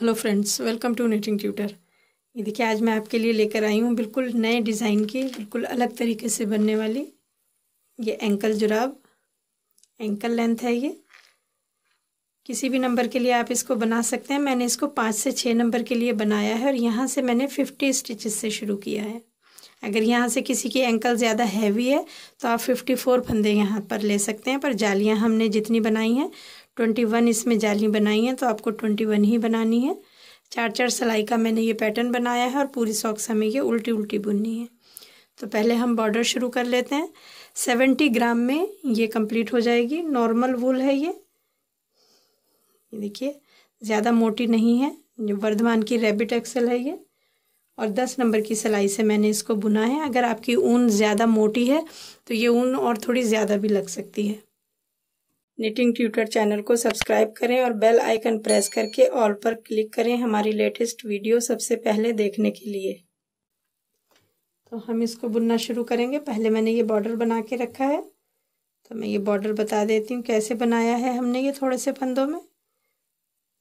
hello friends welcome to knitting tutor ये देखिए आज मैं आपके लिए लेकर आई हूँ बिल्कुल नए डिज़ाइन की बिल्कुल अलग तरीके से बनने वाली ये एंकल जुराब एंकल लेंथ है ये किसी भी नंबर के लिए आप इसको बना सकते हैं मैंने इसको पाँच से छः नंबर के लिए बनाया है और यहाँ से मैंने फिफ्टी स्टिचेस से शुरू किया है अगर यहाँ से किसी की एंकल ज़्यादा हैवी है तो आप फिफ्टी फोर फंदे यहाँ पर ले सकते हैं पर जालियाँ हमने जितनी बनाई हैं ट्वेंटी वन इसमें जाली बनाई है तो आपको ट्वेंटी वन ही बनानी है चार चार सिलाई का मैंने ये पैटर्न बनाया है और पूरी सॉक्स हमें ये उल्टी उल्टी बुननी है तो पहले हम बॉर्डर शुरू कर लेते हैं सेवेंटी ग्राम में ये कंप्लीट हो जाएगी नॉर्मल वूल है ये ये देखिए ज़्यादा मोटी नहीं है जो वर्धमान की रेबिट एक्सल है ये और दस नंबर की सिलाई से मैंने इसको बुना है अगर आपकी ऊन ज़्यादा मोटी है तो ये ऊन और थोड़ी ज़्यादा भी लग सकती है निटिंग ट्यूटर चैनल को सब्सक्राइब करें और बेल आइकन प्रेस करके ऑल पर क्लिक करें हमारी लेटेस्ट वीडियो सबसे पहले देखने के लिए तो हम इसको बुनना शुरू करेंगे पहले मैंने ये बॉर्डर बना के रखा है तो मैं ये बॉर्डर बता देती हूँ कैसे बनाया है हमने ये थोड़े से फंदों में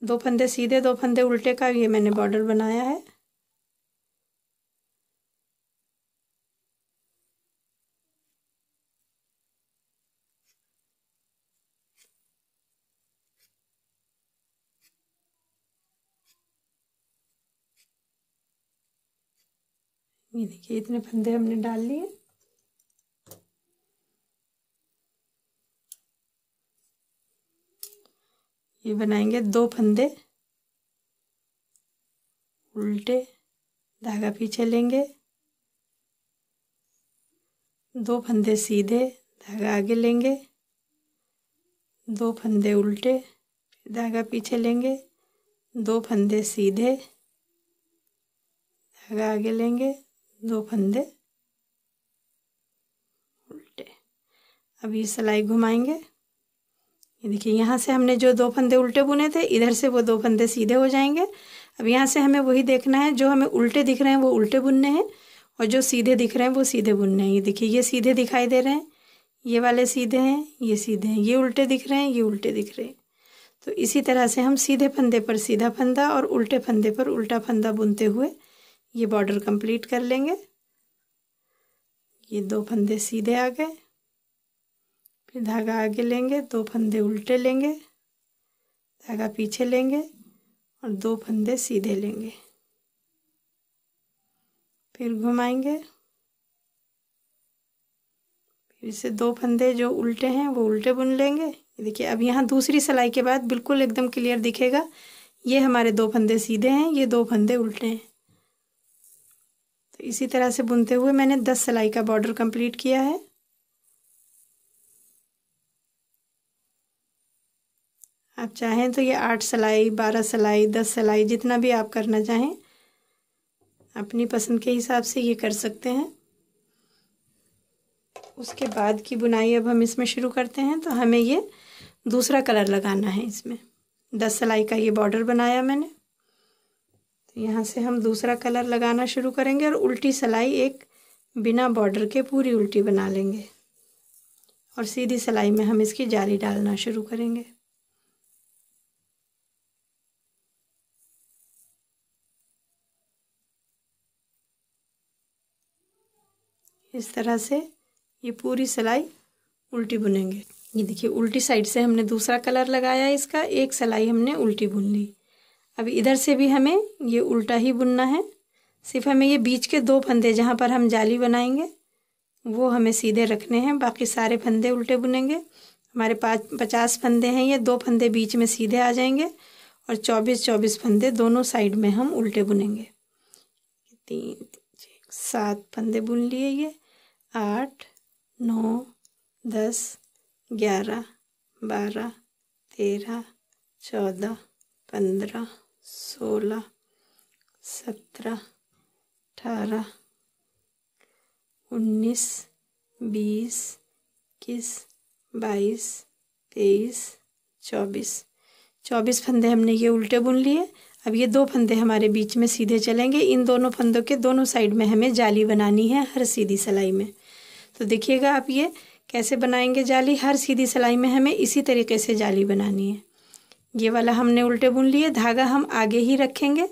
दो फंदे सीधे दो फंदे उल्टे का ये मैंने बॉर्डर बनाया है ये देखिए इतने फंदे हमने डाल लिए ये बनाएंगे दो फंदे उल्टे धागा पीछे लेंगे दो फंदे सीधे धागा आगे लेंगे दो फंदे उल्टे धागा पीछे लेंगे दो फंदे सीधे धागा आगे लेंगे दो फंदे उल्टे अब ये सिलाई घुमाएंगे ये देखिए यहाँ से हमने जो दो फंदे उल्टे बुने थे इधर से वो दो फंदे सीधे हो जाएंगे अब यहाँ से हमें वही देखना है जो हमें उल्टे दिख रहे हैं वो उल्टे बुनने हैं और जो सीधे दिख रहे हैं वो सीधे बुनने हैं ये देखिए ये सीधे दिखाई दे रहे हैं ये वाले सीधे हैं ये सीधे हैं ये उल्टे दिख रहे हैं ये उल्टे दिख रहे हैं तो इसी तरह से हम सीधे फंदे पर सीधा फंदा और उल्टे फंदे पर उल्टा फंदा बुनते हुए ये बॉर्डर कंप्लीट कर लेंगे ये दो फंदे सीधे आ गए फिर धागा आगे लेंगे दो फंदे उल्टे लेंगे धागा पीछे लेंगे और दो फंदे सीधे लेंगे फिर घुमाएंगे फिर से दो फंदे जो उल्टे हैं वो उल्टे बुन लेंगे देखिए अब यहाँ दूसरी सिलाई के बाद बिल्कुल एकदम क्लियर दिखेगा ये हमारे दो फंदे सीधे हैं ये दो फंदे उल्टे हैं तो इसी तरह से बुनते हुए मैंने दस सिलाई का बॉर्डर कंप्लीट किया है आप चाहें तो ये आठ सिलाई बारह सिलाई दस सिलाई जितना भी आप करना चाहें अपनी पसंद के हिसाब से ये कर सकते हैं उसके बाद की बुनाई अब हम इसमें शुरू करते हैं तो हमें ये दूसरा कलर लगाना है इसमें दस सिलाई का ये बॉर्डर बनाया मैंने तो यहाँ से हम दूसरा कलर लगाना शुरू करेंगे और उल्टी सिलाई एक बिना बॉर्डर के पूरी उल्टी बना लेंगे और सीधी सिलाई में हम इसकी जाली डालना शुरू करेंगे इस तरह से ये पूरी सिलाई उल्टी बुनेंगे ये देखिए उल्टी साइड से हमने दूसरा कलर लगाया इसका एक सिलाई हमने उल्टी बुन ली अब इधर से भी हमें ये उल्टा ही बुनना है सिर्फ हमें ये बीच के दो फंदे जहाँ पर हम जाली बनाएंगे वो हमें सीधे रखने हैं बाकी सारे फंदे उल्टे बुनेंगे हमारे पाँच पचास फंदे हैं ये दो फंदे बीच में सीधे आ जाएंगे और चौबीस चौबीस फंदे दोनों साइड में हम उल्टे बुनेंगे तीन सात फंदे बुन लिए ये आठ नौ दस ग्यारह बारह तेरह चौदह पंद्रह सोलह सत्रह अठारह उन्नीस बीस इक्कीस बाईस तेईस चौबीस चौबीस फंदे हमने ये उल्टे बुन लिए अब ये दो फंदे हमारे बीच में सीधे चलेंगे इन दोनों फंदों के दोनों साइड में हमें जाली बनानी है हर सीधी सिलाई में तो देखिएगा आप ये कैसे बनाएंगे जाली हर सीधी सिलाई में हमें इसी तरीके से जाली बनानी है ये वाला हमने उल्टे बुन लिए धागा हम आगे ही रखेंगे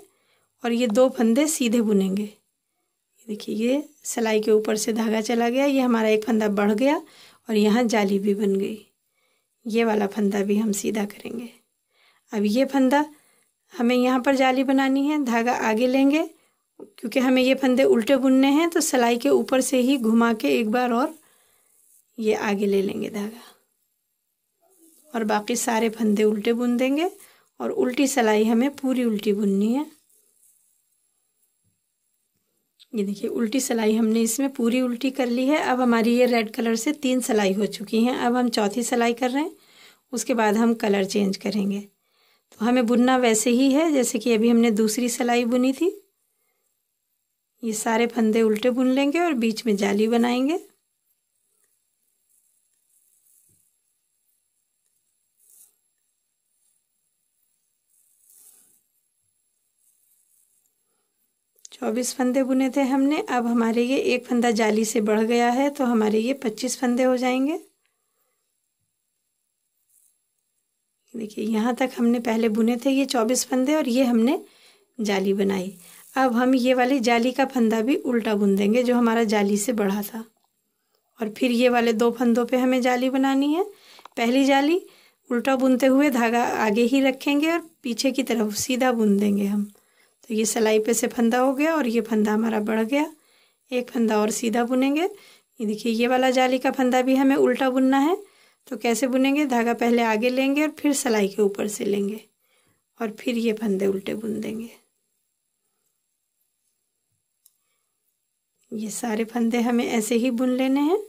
और ये दो फंदे सीधे बुनेंगे देखिए ये सिलाई के ऊपर से धागा चला गया ये हमारा एक फंदा बढ़ गया और यहाँ जाली भी बन गई ये वाला फंदा भी हम सीधा करेंगे अब ये फंदा हमें यहाँ पर जाली बनानी है धागा आगे लेंगे क्योंकि हमें ये फंदे उल्टे बुनने हैं तो सिलाई के ऊपर से ही घुमा के एक बार और ये आगे ले लेंगे धागा और बाकी सारे फंदे उल्टे बुन देंगे और उल्टी सिलाई हमें पूरी उल्टी बुननी है ये देखिए उल्टी सिलाई हमने इसमें पूरी उल्टी कर ली है अब हमारी ये रेड कलर से तीन सिलाई हो चुकी हैं अब हम चौथी सिलाई कर रहे हैं उसके बाद हम कलर चेंज करेंगे तो हमें बुनना वैसे ही है जैसे कि अभी हमने दूसरी सिलाई बुनी थी ये सारे फंदे उल्टे बुन लेंगे और बीच में जाली बनाएंगे चौबीस फंदे बुने थे हमने अब हमारे ये एक फंदा जाली से बढ़ गया है तो हमारे ये पच्चीस फंदे हो जाएंगे देखिए यहाँ तक हमने पहले बुने थे ये चौबीस फंदे और ये हमने जाली बनाई अब हम ये वाले जाली का फंदा भी उल्टा बुन देंगे जो हमारा जाली से बढ़ा था और फिर ये वाले दो फंदों पे हमें जाली बनानी है पहली जाली उल्टा बुनते हुए धागा आगे ही रखेंगे और पीछे की तरफ सीधा बुन देंगे हम तो ये सिलाई पे से फंदा हो गया और ये फंदा हमारा बढ़ गया एक फंदा और सीधा बुनेंगे ये देखिए ये वाला जाली का फंदा भी हमें उल्टा बुनना है तो कैसे बुनेंगे धागा पहले आगे लेंगे और फिर सिलाई के ऊपर से लेंगे और फिर ये फंदे उल्टे बुन देंगे ये सारे फंदे हमें ऐसे ही बुन लेने हैं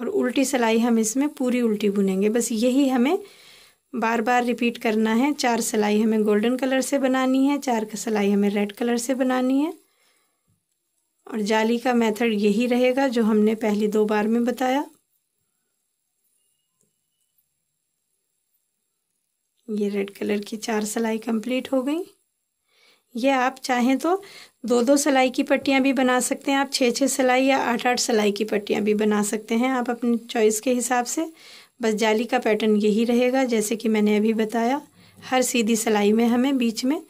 और उल्टी सिलाई हम इसमें पूरी उल्टी बुनेंगे बस यही हमें बार बार रिपीट करना है चार सिलाई हमें गोल्डन कलर से बनानी है चार का सिलाई हमें रेड कलर से बनानी है और जाली का मेथड यही रहेगा जो हमने पहली दो बार में बताया ये रेड कलर की चार सिलाई कंप्लीट हो गई ये आप चाहें तो दो दो सिलाई की पट्टियाँ भी बना सकते हैं आप छः छः सिलाई या आठ आठ सिलाई की पट्टियाँ भी बना सकते हैं आप अपनी चॉइस के हिसाब से बस जाली का पैटर्न यही रहेगा जैसे कि मैंने अभी बताया हर सीधी सिलाई में हमें बीच में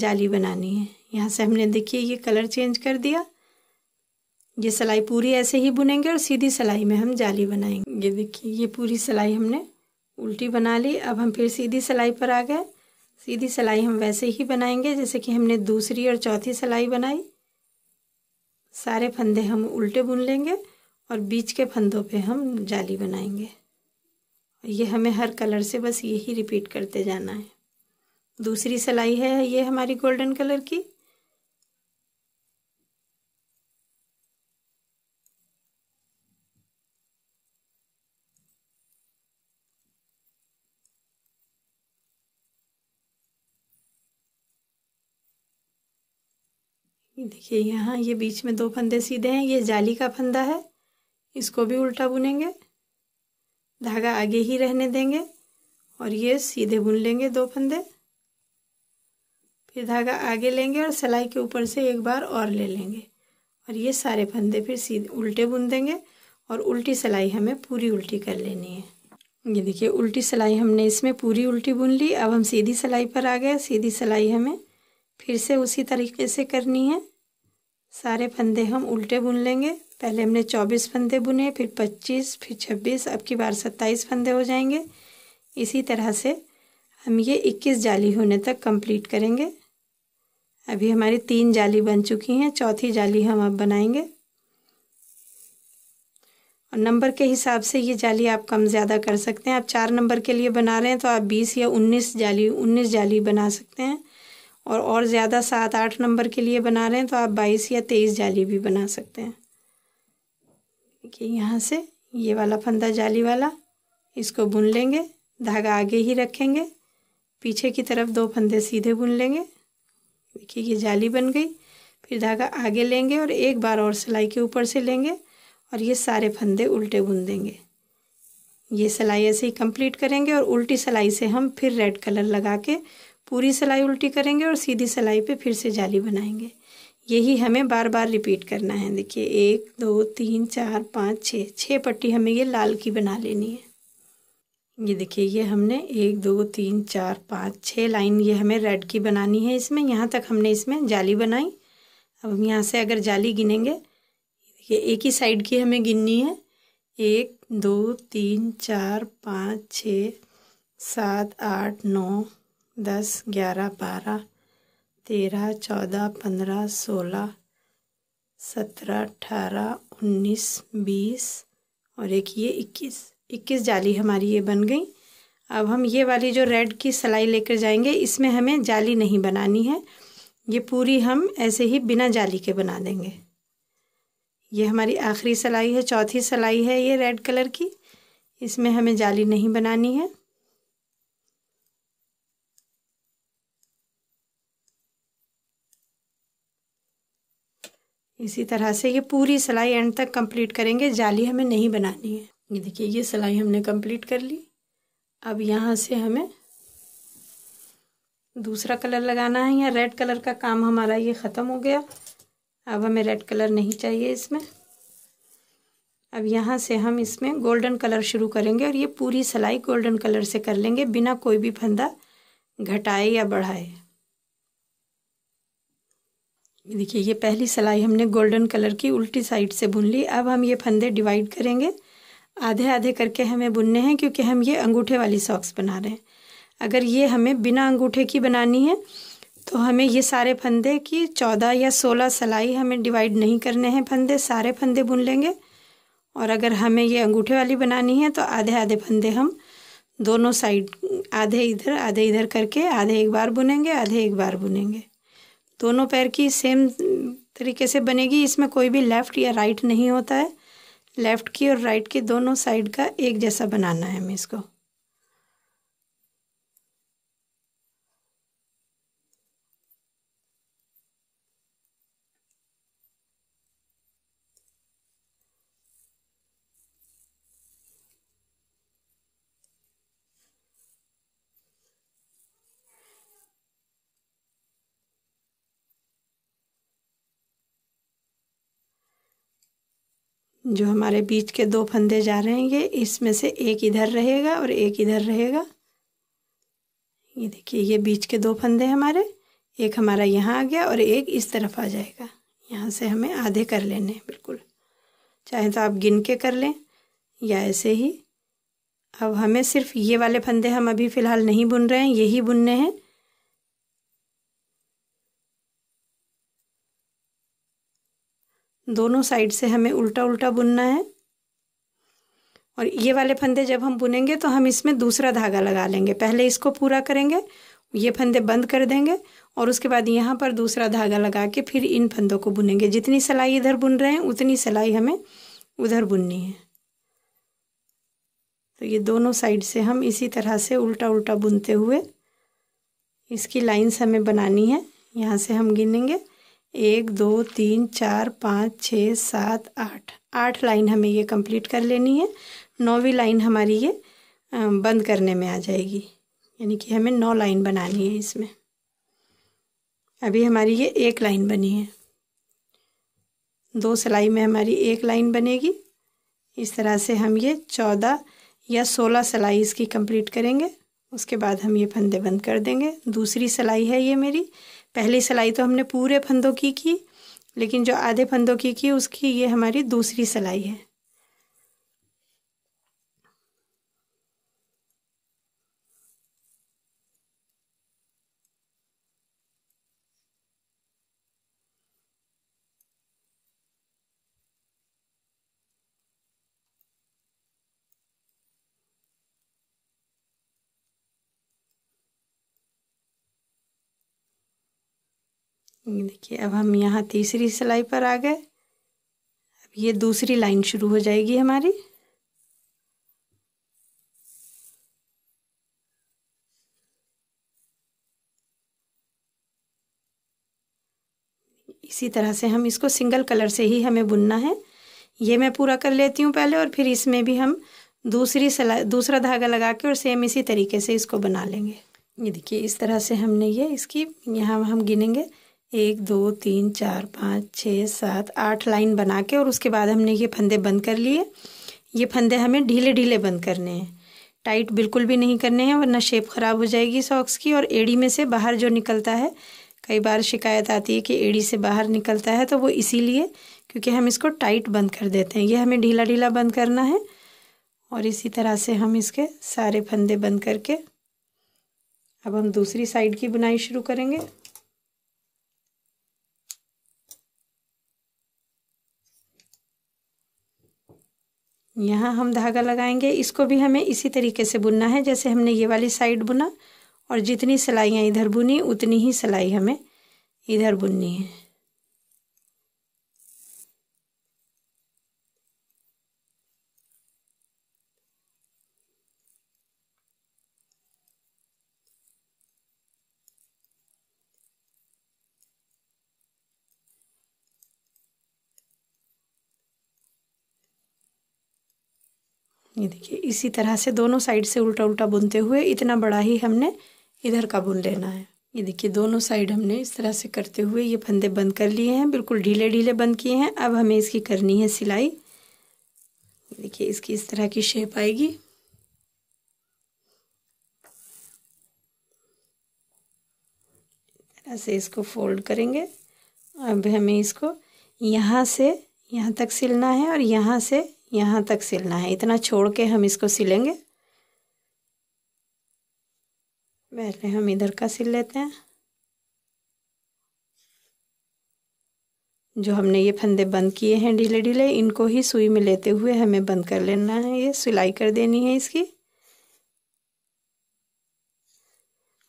जाली बनानी है यहाँ से हमने देखिए ये कलर चेंज कर दिया ये सिलाई पूरी ऐसे ही बुनेंगे और सीधी सिलाई में हम जाली बनाएंगे ये देखिए ये पूरी सिलाई हमने उल्टी बना ली अब हम फिर सीधी सिलाई पर आ गए सीधी सिलाई हम वैसे ही बनाएंगे जैसे कि हमने दूसरी और चौथी सिलाई बनाई सारे फंदे हम उल्टे बुन लेंगे और बीच के फंदों पे हम जाली बनाएंगे ये हमें हर कलर से बस यही रिपीट करते जाना है दूसरी सिलाई है ये हमारी गोल्डन कलर की देखिए यहाँ ये बीच में दो फंदे सीधे हैं ये जाली का फंदा है इसको भी उल्टा बुनेंगे धागा आगे ही रहने देंगे और ये सीधे बुन लेंगे दो फंदे फिर धागा आगे लेंगे और सिलाई के ऊपर से एक बार और ले लेंगे और ये सारे फंदे फिर सीधे उल्टे बुन देंगे और उल्टी सिलाई हमें पूरी उल्टी कर लेनी है ये देखिए उल्टी सिलाई हमने इसमें पूरी उल्टी बुन ली अब हम सीधी सिलाई पर आ गए सीधी सिलाई हमें फिर से उसी तरीके से करनी है सारे फंदे हम उल्टे बुन लेंगे पहले हमने 24 फंदे बुने फिर 25 फिर 26 अब की बार 27 फंदे हो जाएंगे इसी तरह से हम ये 21 जाली होने तक कंप्लीट करेंगे अभी हमारी तीन जाली बन चुकी हैं चौथी जाली हम अब बनाएंगे और नंबर के हिसाब से ये जाली आप कम ज़्यादा कर सकते हैं आप चार नंबर के लिए बना रहे हैं तो आप बीस या उन्नीस जाली उन्नीस जाली बना सकते हैं और और ज़्यादा सात आठ नंबर के लिए बना रहे हैं तो आप बाईस या तेईस जाली भी बना सकते हैं देखिए यहाँ से ये वाला फंदा जाली वाला इसको बुन लेंगे धागा आगे ही रखेंगे पीछे की तरफ दो फंदे सीधे बुन लेंगे देखिए ये जाली बन गई फिर धागा आगे लेंगे और एक बार और सिलाई के ऊपर से लेंगे और ये सारे फंदे उल्टे बुन देंगे ये सिलाई ऐसे ही कंप्लीट करेंगे और उल्टी सिलाई से हम फिर रेड कलर लगा के पूरी सिलाई उल्टी करेंगे और सीधी सिलाई पे फिर से जाली बनाएंगे यही हमें बार बार रिपीट करना है देखिए एक दो तीन चार पाँच छः छः पट्टी हमें ये लाल की बना लेनी है ये देखिए ये हमने एक दो तीन चार पाँच छः लाइन ये हमें रेड की बनानी है इसमें यहाँ तक हमने इसमें जाली बनाई अब हम यहाँ से अगर जाली गिनेंगे देखिए एक ही साइड की हमें गिननी है एक दो तीन चार पाँच छ सात आठ नौ दस ग्यारह बारह तेरह चौदह पंद्रह सोलह सत्रह अठारह उन्नीस बीस और एक ये इक्कीस इक्कीस जाली हमारी ये बन गई अब हम ये वाली जो रेड की सिलाई लेकर जाएंगे इसमें हमें जाली नहीं बनानी है ये पूरी हम ऐसे ही बिना जाली के बना देंगे ये हमारी आखिरी सिलाई है चौथी सिलाई है ये रेड कलर की इसमें हमें जाली नहीं बनानी है इसी तरह से ये पूरी सिलाई एंड तक कंप्लीट करेंगे जाली हमें नहीं बनानी है ये देखिए ये सिलाई हमने कंप्लीट कर ली अब यहाँ से हमें दूसरा कलर लगाना है या रेड कलर का काम हमारा ये ख़त्म हो गया अब हमें रेड कलर नहीं चाहिए इसमें अब यहाँ से हम इसमें गोल्डन कलर शुरू करेंगे और ये पूरी सिलाई गोल्डन कलर से कर लेंगे बिना कोई भी फंदा घटाए या बढ़ाए देखिए ये पहली सिलाई हमने गोल्डन कलर की उल्टी साइड से बुन ली अब हम ये फंदे डिवाइड करेंगे आधे आधे करके हमें बुनने हैं क्योंकि हम ये अंगूठे वाली सॉक्स बना रहे हैं अगर ये हमें बिना अंगूठे की बनानी है तो हमें ये सारे फंदे की चौदह या सोलह सिलाई हमें डिवाइड नहीं करने हैं फंदे सारे फंदे बुन लेंगे और अगर हमें ये अंगूठे वाली बनानी है तो आधे आधे फंदे हम दोनों साइड आधे इधर आधे इधर करके आधे एक बार बुनेंगे आधे एक बार बुनेंगे दोनों पैर की सेम तरीके से बनेगी इसमें कोई भी लेफ़्ट या राइट नहीं होता है लेफ़्ट की और राइट की दोनों साइड का एक जैसा बनाना है हमें इसको जो हमारे बीच के दो फंदे जा रहे हैं ये इसमें से एक इधर रहेगा और एक इधर रहेगा ये देखिए ये बीच के दो फंदे हमारे एक हमारा यहाँ आ गया और एक इस तरफ आ जाएगा यहाँ से हमें आधे कर लेने हैं बिल्कुल चाहे तो आप गिन के कर लें या ऐसे ही अब हमें सिर्फ ये वाले फंदे हम अभी फ़िलहाल नहीं बुन रहे हैं यही बुनने हैं दोनों साइड से हमें उल्टा उल्टा बुनना है और ये वाले फंदे जब हम बुनेंगे तो हम इसमें दूसरा धागा लगा लेंगे पहले इसको पूरा करेंगे ये फंदे बंद कर देंगे और उसके बाद यहाँ पर दूसरा धागा लगा के फिर इन फंदों को बुनेंगे जितनी सिलाई इधर बुन रहे हैं उतनी सिलाई हमें उधर बुननी है तो ये दोनों साइड से हम इसी तरह से उल्टा उल्टा बुनते हुए इसकी लाइंस हमें बनानी है यहाँ से हम गिनेंगे एक दो तीन चार पाँच छः सात आठ आठ लाइन हमें ये कंप्लीट कर लेनी है नौवीं लाइन हमारी ये बंद करने में आ जाएगी यानी कि हमें नौ लाइन बनानी है इसमें अभी हमारी ये एक लाइन बनी है दो सिलाई में हमारी एक लाइन बनेगी इस तरह से हम ये चौदह या सोलह सिलाई इसकी कंप्लीट करेंगे उसके बाद हम ये फंदे बंद कर देंगे दूसरी सिलाई है ये मेरी पहली सिलाई तो हमने पूरे फंदों की की लेकिन जो आधे फंदों की की उसकी ये हमारी दूसरी सिलाई है देखिए अब हम यहाँ तीसरी सिलाई पर आ गए अब ये दूसरी लाइन शुरू हो जाएगी हमारी इसी तरह से हम इसको सिंगल कलर से ही हमें बुनना है ये मैं पूरा कर लेती हूँ पहले और फिर इसमें भी हम दूसरी सिलाई दूसरा धागा लगा के और सेम इसी तरीके से इसको बना लेंगे ये देखिए इस तरह से हमने ये इसकी यहाँ हम गिनेंगे एक दो तीन चार पाँच छः सात आठ लाइन बना के और उसके बाद हमने ये फंदे बंद कर लिए ये फंदे हमें ढीले ढीले बंद करने हैं टाइट बिल्कुल भी नहीं करने हैं वरना शेप ख़राब हो जाएगी सॉक्स की और एड़ी में से बाहर जो निकलता है कई बार शिकायत आती है कि एड़ी से बाहर निकलता है तो वो इसीलिए क्योंकि हम इसको टाइट बंद कर देते हैं ये हमें ढीला ढीला बंद करना है और इसी तरह से हम इसके सारे फंदे बंद करके अब हम दूसरी साइड की बुनाई शुरू करेंगे यहाँ हम धागा लगाएंगे इसको भी हमें इसी तरीके से बुनना है जैसे हमने ये वाली साइड बुना और जितनी सिलाइयाँ इधर बुनी उतनी ही सिलाई हमें इधर बुननी है ये देखिए इसी तरह से दोनों साइड से उल्टा उल्टा बुनते हुए इतना बड़ा ही हमने इधर का बुन लेना है ये देखिए दोनों साइड हमने इस तरह से करते हुए ये फंदे बंद कर लिए हैं बिल्कुल ढीले ढीले बंद किए हैं अब हमें इसकी करनी है सिलाई देखिए इसकी इस तरह की शेप आएगी ऐसे इसको फोल्ड करेंगे अब हमें इसको यहाँ से यहाँ तक सिलना है और यहाँ से यहाँ तक सिलना है इतना छोड़ के हम इसको सिलेंगे पहले हम इधर का सिल लेते हैं जो हमने ये फंदे बंद किए हैं ढीले ढीले इनको ही सुई में लेते हुए हमें बंद कर लेना है ये सिलाई कर देनी है इसकी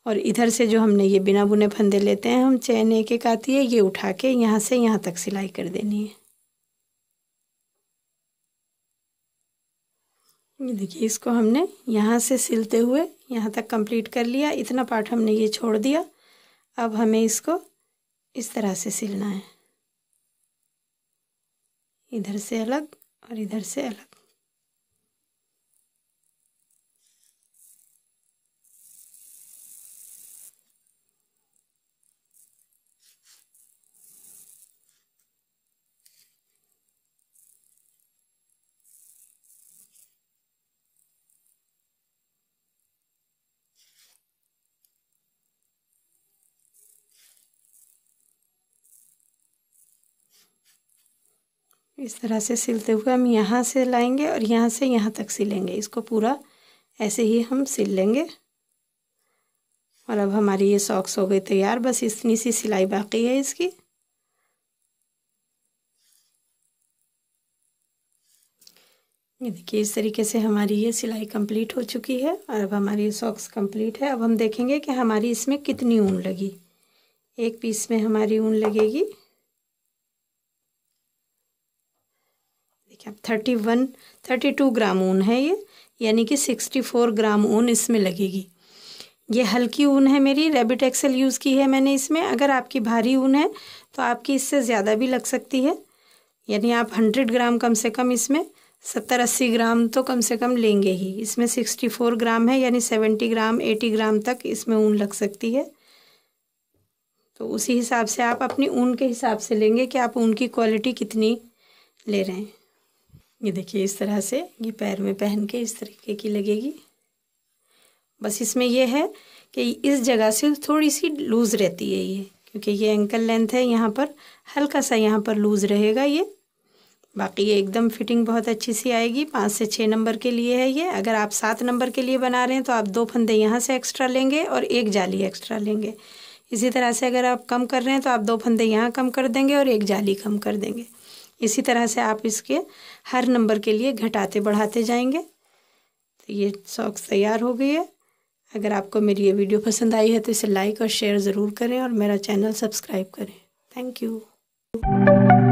और इधर से जो हमने ये बिना बुने फंदे लेते हैं हम चैन एक एक आती है ये उठा के यहाँ से यहाँ तक सिलाई कर देनी है ये देखिए इसको हमने यहाँ से सिलते हुए यहाँ तक कंप्लीट कर लिया इतना पार्ट हमने ये छोड़ दिया अब हमें इसको इस तरह से सिलना है इधर से अलग और इधर से अलग इस तरह से सिलते हुए हम यहाँ से लाएंगे और यहाँ से यहाँ तक सिलेंगे इसको पूरा ऐसे ही हम सिल लेंगे और अब हमारी ये सॉक्स हो गई तैयार बस इतनी सी सिलाई बाकी है इसकी ये देखिए इस तरीके से हमारी ये सिलाई कंप्लीट हो चुकी है और अब हमारी ये सॉक्स कंप्लीट है अब हम देखेंगे कि हमारी इसमें कितनी ऊन लगी एक पीस में हमारी ऊन लगेगी क्या thirty one thirty two gram ऊन है ये यानी कि सिक्सटी फोर ग्राम ऊन इसमें लगेगी ये हल्की ऊन है मेरी रेबिट एक्सेल यूज़ की है मैंने इसमें अगर आपकी भारी ऊन है तो आपकी इससे ज़्यादा भी लग सकती है यानी आप हंड्रेड ग्राम कम से कम इसमें सत्तर अस्सी ग्राम तो कम से कम लेंगे ही इसमें सिक्सटी फोर ग्राम है यानी सेवेंटी ग्राम एटी ग्राम तक इसमें ऊन लग सकती है तो उसी हिसाब से आप अपनी ऊन के हिसाब से लेंगे कि आप ऊन की क्वालिटी कितनी ले रहे हैं ये देखिए इस तरह से ये पैर में पहन के इस तरीके की लगेगी बस इसमें ये है कि इस जगह से थोड़ी सी लूज़ रहती है ये क्योंकि ये एंकल लेंथ है यहाँ पर हल्का सा यहाँ पर लूज़ रहेगा ये बाकी ये एकदम फिटिंग बहुत अच्छी सी आएगी पाँच से छः नंबर के लिए है ये अगर आप सात नंबर के लिए बना रहे हैं तो आप दो फंदे यहाँ से एक्स्ट्रा लेंगे और एक जाली एक्स्ट्रा लेंगे इसी तरह से अगर आप कम कर रहे हैं तो आप दो फंदे यहाँ कम कर देंगे और एक जाली कम कर देंगे इसी तरह से आप इसके हर नंबर के लिए घटाते बढ़ाते जाएंगे तो ये सॉक्स तैयार हो गई है अगर आपको मेरी ये वीडियो पसंद आई है तो इसे लाइक और शेयर ज़रूर करें और मेरा चैनल सब्सक्राइब करें थैंक यू